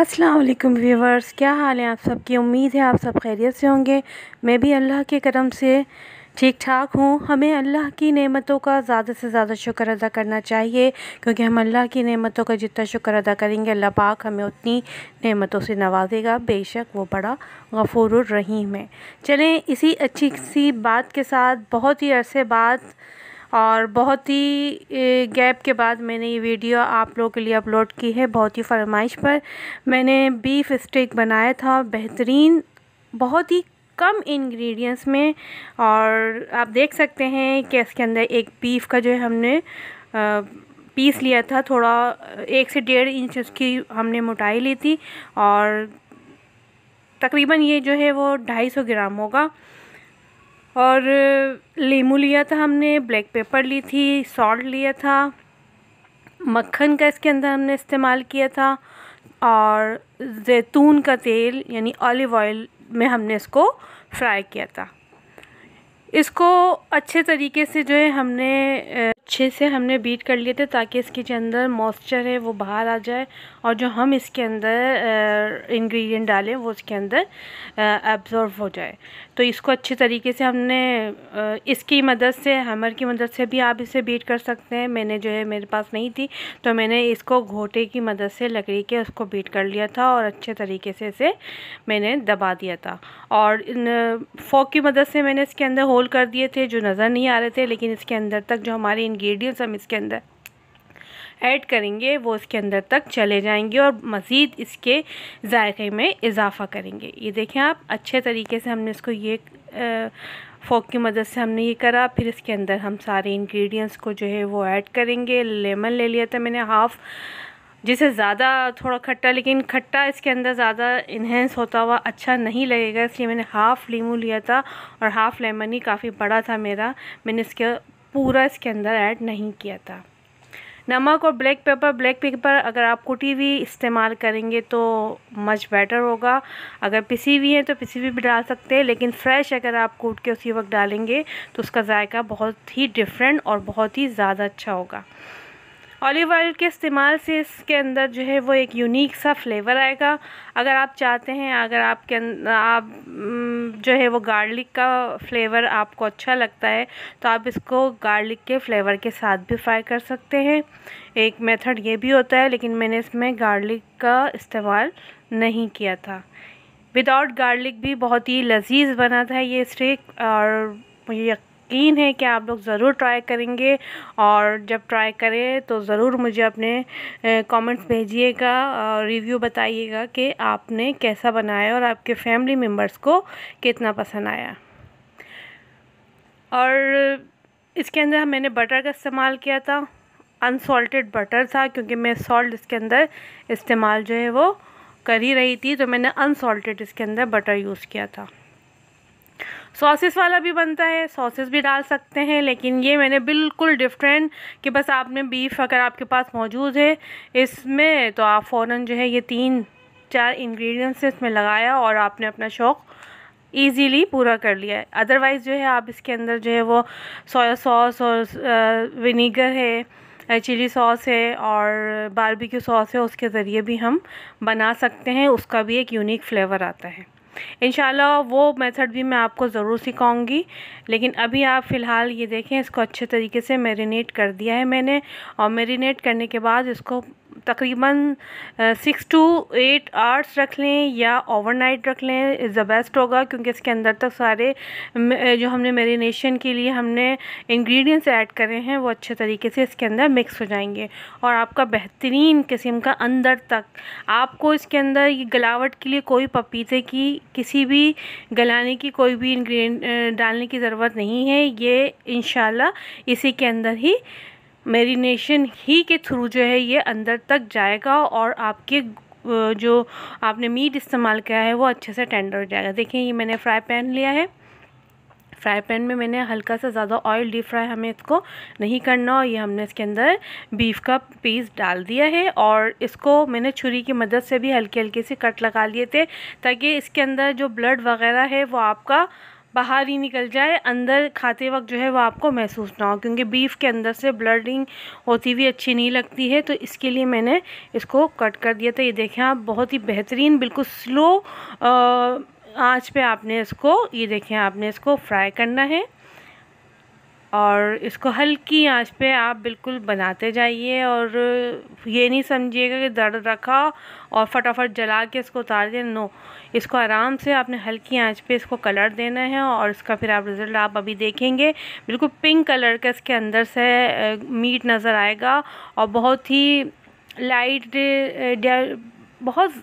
असलकम व्यूवर्स क्या हाल है आप सबकी उम्मीद है आप सब खैरियत से होंगे मैं भी अल्लाह के करम से ठीक ठाक हूँ हमें अल्लाह की नेमतों का ज़्यादा से ज़्यादा शुक्र अदा करना चाहिए क्योंकि हम अल्लाह की नेमतों का जितना शुक्र अदा करेंगे अल्लाह पाक हमें उतनी नेमतों से नवाजेगा बेशक वो बड़ा गफूर रहीम है चलें इसी अच्छी सी बात के साथ बहुत ही अरसे बाद और बहुत ही गैप के बाद मैंने ये वीडियो आप लोगों के लिए अपलोड की है बहुत ही फरमाइश पर मैंने बीफ स्टेक बनाया था बेहतरीन बहुत ही कम इंग्रेडिएंट्स में और आप देख सकते हैं कि इसके अंदर एक बीफ का जो है हमने आ, पीस लिया था थोड़ा एक से डेढ़ इंच उसकी हमने मोटाई ली थी और तकरीबन ये जो है वो ढाई सौ ग्राम होगा और लीमू लिया था हमने ब्लैक पेपर ली थी सॉल्ट लिया था मक्खन का इसके अंदर हमने इस्तेमाल किया था और जैतून का तेल यानी ऑलिव ऑयल में हमने इसको फ्राई किया था इसको अच्छे तरीके से जो है हमने अच्छे से हमने बीट कर लिए थे ताकि इसके जो अंदर मॉइस्चर है वो बाहर आ जाए और जो हम इसके अंदर इंग्रेडिएंट डालें वो इसके अंदर एब्ज़ॉर्व हो जाए तो इसको अच्छे तरीके से हमने आ, इसकी मदद से हैमर की मदद से भी आप इसे बीट कर सकते हैं मैंने जो है मेरे पास नहीं थी तो मैंने इसको घोटे की मदद से लकड़ी के उसको बीट कर लिया था और अच्छे तरीके से इसे मैंने दबा दिया था और इन फोक की मदद से मैंने इसके अंदर होल कर दिए थे जो नज़र नहीं आ रहे थे लेकिन इसके अंदर तक जो हमारे इन्ग्रीडियंट्स हम इसके अंदर ऐड करेंगे वो इसके अंदर तक चले जाएंगे और मज़ीद इसके जायके में इजाफा करेंगे ये देखें आप अच्छे तरीके से हमने इसको ये फोक की मदद से हमने ये करा फिर इसके अंदर हम सारे इंग्रेडिएंट्स को जो है वो ऐड करेंगे लेमन ले लिया था मैंने हाफ़ जिसे ज़्यादा थोड़ा खट्टा लेकिन खट्टा इसके अंदर ज़्यादा इन्हेंस होता हुआ अच्छा नहीं लगेगा इसलिए मैंने हाफ़ लीमू लिया था और हाफ़ लेमन ही काफ़ी बड़ा था मेरा मैंने इसके पूरा इसके अंदर ऐड नहीं किया था नमक और ब्लैक पेपर ब्लैक पेपर अगर आप कुटी हुई इस्तेमाल करेंगे तो मच बेटर होगा अगर पिसी हुई है तो पिसी हुई भी डाल सकते हैं लेकिन फ्रेश अगर आप कूट के उसी वक्त डालेंगे तो उसका जायका बहुत ही डिफरेंट और बहुत ही ज़्यादा अच्छा होगा ऑलिव ऑयल के इस्तेमाल से इसके अंदर जो है वो एक यूनिक सा फ्लेवर आएगा अगर आप चाहते हैं अगर आपके अं-, आप जो है वो गार्लिक का फ्लेवर आपको अच्छा लगता है तो आप इसको गार्लिक के फ्लेवर के साथ भी फ्राई कर सकते हैं एक मेथड ये भी होता है लेकिन मैंने इसमें गार्लिक का इस्तेमाल नहीं किया था विदाउट गार्लिक भी बहुत ही लजीज बना था ये स्टेक और मुझे यकीन है कि आप लोग ज़रूर ट्राई करेंगे और जब ट्राई करें तो ज़रूर मुझे अपने कमेंट्स भेजिएगा रिव्यू बताइएगा कि आपने कैसा बनाया और आपके फैमिली मेम्बर्स को कितना पसंद आया और इसके अंदर मैंने बटर का इस्तेमाल किया था अनसॉल्टेड बटर था क्योंकि मैं सॉल्ट इसके अंदर इस्तेमाल जो है वो कर ही रही थी तो मैंने अनसॉल्टेड इसके अंदर बटर यूज़ किया था सॉसेस वाला भी बनता है सॉसेस भी डाल सकते हैं लेकिन ये मैंने बिल्कुल डिफरेंट कि बस आपने बीफ अगर आपके पास मौजूद है इसमें तो आप फ़ौर जो है ये तीन चार इंग्रेडिएंट्स इसमें लगाया और आपने अपना शौक़ ईजीली पूरा कर लिया है अदरवाइज़ जो है आप इसके अंदर जो है वो सोया सॉस और विनीगर है चिली सॉस है और बारबेक्यू सॉस है उसके ज़रिए भी हम बना सकते हैं उसका भी एक यूनिक फ्लेवर आता है इन वो मेथड भी मैं आपको ज़रूर सिखाऊंगी लेकिन अभी आप फ़िलहाल ये देखें इसको अच्छे तरीके से मैरिनेट कर दिया है मैंने और मेरीनेट करने के बाद इसको तकरीबन सिक्स टू एट आवर्स रख लें या ओवरनाइट रख लें द बेस्ट होगा क्योंकि इसके अंदर तक सारे जो हमने मेरीनेशन के लिए हमने इंग्रेडिएंट्स ऐड करे हैं वो अच्छे तरीके से इसके अंदर मिक्स हो जाएंगे और आपका बेहतरीन किस्म का अंदर तक आपको इसके अंदर ये गलावट के लिए कोई पपीते की किसी भी गलाने की कोई भी इंग्रेडिएंट डालने की ज़रूरत नहीं है ये इन इसी के अंदर ही मेरीनेशन ही के थ्रू जो है ये अंदर तक जाएगा और आपके जो आपने मीट इस्तेमाल किया है वो अच्छे से टेंडर हो जाएगा देखिए ये मैंने फ्राई पैन लिया है फ्राई पैन में मैंने हल्का सा ज़्यादा ऑयल डीप फ्राई हमें इसको नहीं करना और ये हमने इसके अंदर बीफ का पीस डाल दिया है और इसको मैंने छुरी की मदद से भी हल्के हल्के से कट लगा लिए थे ताकि इसके अंदर जो ब्लड वगैरह है वो आपका बाहर ही निकल जाए अंदर खाते वक्त जो है वो आपको महसूस ना हो क्योंकि बीफ के अंदर से ब्लडिंग होती हुई अच्छी नहीं लगती है तो इसके लिए मैंने इसको कट कर दिया था ये देखें आप बहुत ही बेहतरीन बिल्कुल स्लो आँच पे आपने इसको ये देखें आपने इसको फ्राई करना है और इसको हल्की आंच पे आप बिल्कुल बनाते जाइए और ये नहीं समझिएगा कि दर्द रखा और फटाफट जला के इसको उतार दें नो इसको आराम से आपने हल्की आंच पे इसको कलर देना है और इसका फिर आप रिज़ल्ट आप अभी देखेंगे बिल्कुल पिंक कलर का इसके अंदर से मीट नज़र आएगा और बहुत ही लाइट बहुत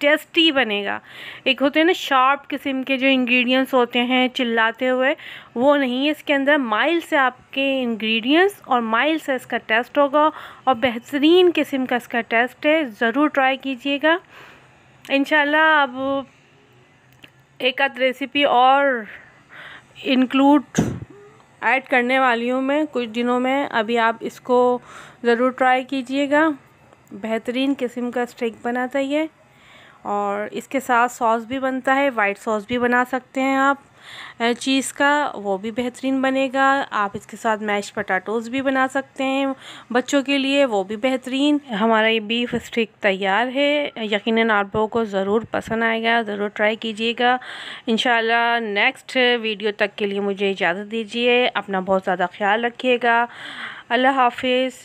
टेस्टी बनेगा एक होते हैं ना शार्प किस्म के जो इंग्रेडिएंट्स होते हैं चिल्लाते हुए वो नहीं है इसके अंदर माइल से आपके इंग्रेडिएंट्स और माइल से इसका टेस्ट होगा और बेहतरीन किस्म का इसका टेस्ट है ज़रूर ट्राई कीजिएगा इन अब एक आध रेसिपी और इंक्लूड ऐड करने वाली हूँ मैं कुछ दिनों में अभी आप इसको ज़रूर ट्राई कीजिएगा बेहतरीन किस्म का स्टेक बना था ये और इसके साथ सॉस भी बनता है वाइट सॉस भी बना सकते हैं आप चीज़ का वो भी बेहतरीन बनेगा आप इसके साथ मैश पटाटोज़ भी बना सकते हैं बच्चों के लिए वो भी बेहतरीन हमारा ये बीफ स्टिक तैयार है यकीनन आप लोगों को ज़रूर पसंद आएगा ज़रूर ट्राई कीजिएगा इन नेक्स्ट वीडियो तक के लिए मुझे इजाज़त दीजिए अपना बहुत ज़्यादा ख्याल रखिएगा अल्लाह हाफिज़